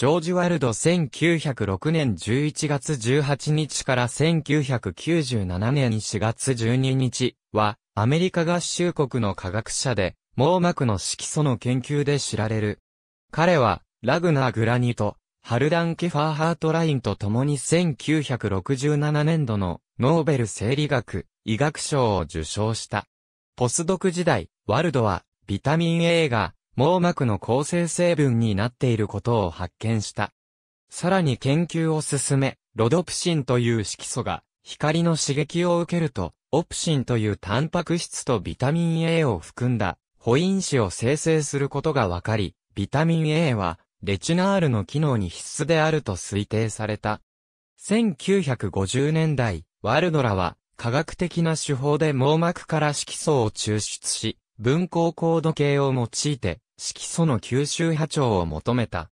ジョージ・ワルド1906年11月18日から1997年4月12日は、アメリカ合衆国の科学者で、網膜の色素の研究で知られる。彼は、ラグナー・グラニと、ハルダン・ケファー・ハートラインと共に1967年度のノーベル生理学、医学賞を受賞した。ポスドク時代、ワルドは、ビタミン A が網膜の構成成分になっていることを発見した。さらに研究を進め、ロドプシンという色素が光の刺激を受けると、オプシンというタンパク質とビタミン A を含んだ保因子を生成することが分かり、ビタミン A はレチナールの機能に必須であると推定された。1950年代、ワルドラは科学的な手法で網膜から色素を抽出し、分光高度計を用いて色素の吸収波長を求めた。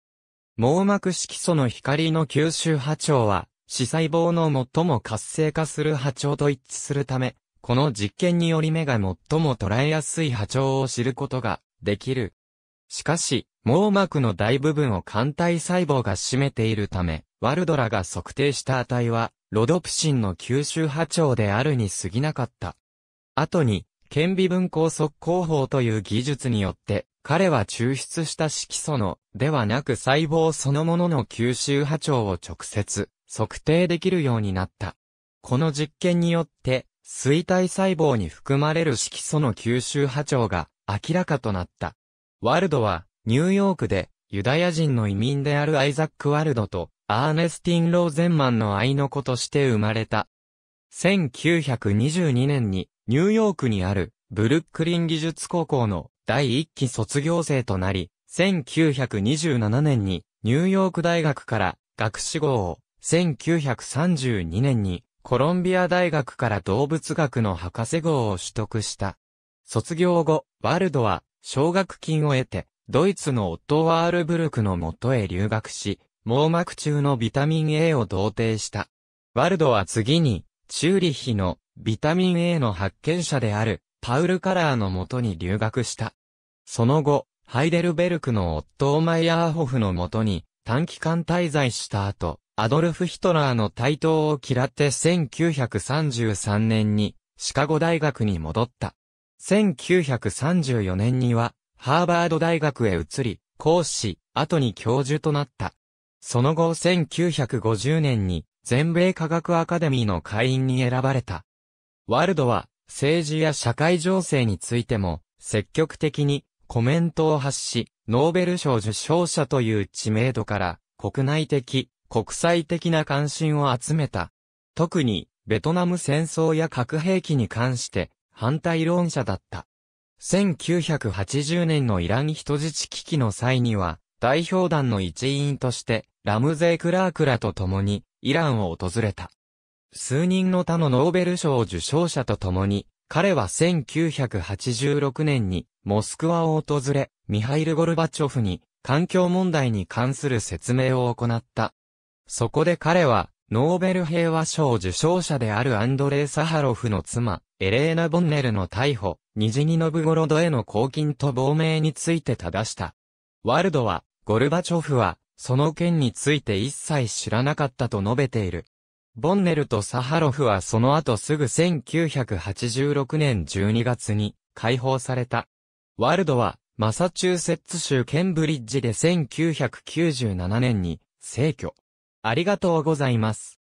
網膜色素の光の吸収波長は、視細胞の最も活性化する波長と一致するため、この実験により目が最も捉えやすい波長を知ることができる。しかし、網膜の大部分を肝体細胞が占めているため、ワルドラが測定した値は、ロドプシンの吸収波長であるに過ぎなかった。後に、顕微分光速光法という技術によって、彼は抽出した色素の、ではなく細胞そのものの吸収波長を直接、測定できるようになった。この実験によって、衰体細胞に含まれる色素の吸収波長が明らかとなった。ワルドは、ニューヨークで、ユダヤ人の移民であるアイザック・ワルドと、アーネスティン・ローゼンマンの愛の子として生まれた。1922年に、ニューヨークにある、ブルックリン技術高校の第1期卒業生となり、1927年にニューヨーク大学から学士号を、1932年にコロンビア大学から動物学の博士号を取得した。卒業後、ワルドは奨学金を得て、ドイツのオットワールブルクの元へ留学し、網膜中のビタミン A を同定した。ワルドは次に、チューリヒのビタミン A の発見者であるパウル・カラーのもとに留学した。その後、ハイデルベルクのオットマイヤーホフのもとに短期間滞在した後、アドルフ・ヒトラーの台頭を嫌って1933年にシカゴ大学に戻った。1934年にはハーバード大学へ移り、講師、後に教授となった。その後1950年に全米科学アカデミーの会員に選ばれた。ワールドは政治や社会情勢についても、積極的にコメントを発し、ノーベル賞受賞者という知名度から、国内的、国際的な関心を集めた。特に、ベトナム戦争や核兵器に関して、反対論者だった。1980年のイラン人質危機の際には、代表団の一員として、ラムゼイ・クラークらと共に、イランを訪れた。数人の他のノーベル賞受賞者と共に、彼は1986年にモスクワを訪れ、ミハイル・ゴルバチョフに環境問題に関する説明を行った。そこで彼は、ノーベル平和賞受賞者であるアンドレイ・サハロフの妻、エレーナ・ボンネルの逮捕、ニジニノブゴロドへの公金と亡命について正した。ワルドは、ゴルバチョフは、その件について一切知らなかったと述べている。ボンネルとサハロフはその後すぐ1986年12月に解放された。ワールドはマサチューセッツ州ケンブリッジで1997年に逝去。ありがとうございます。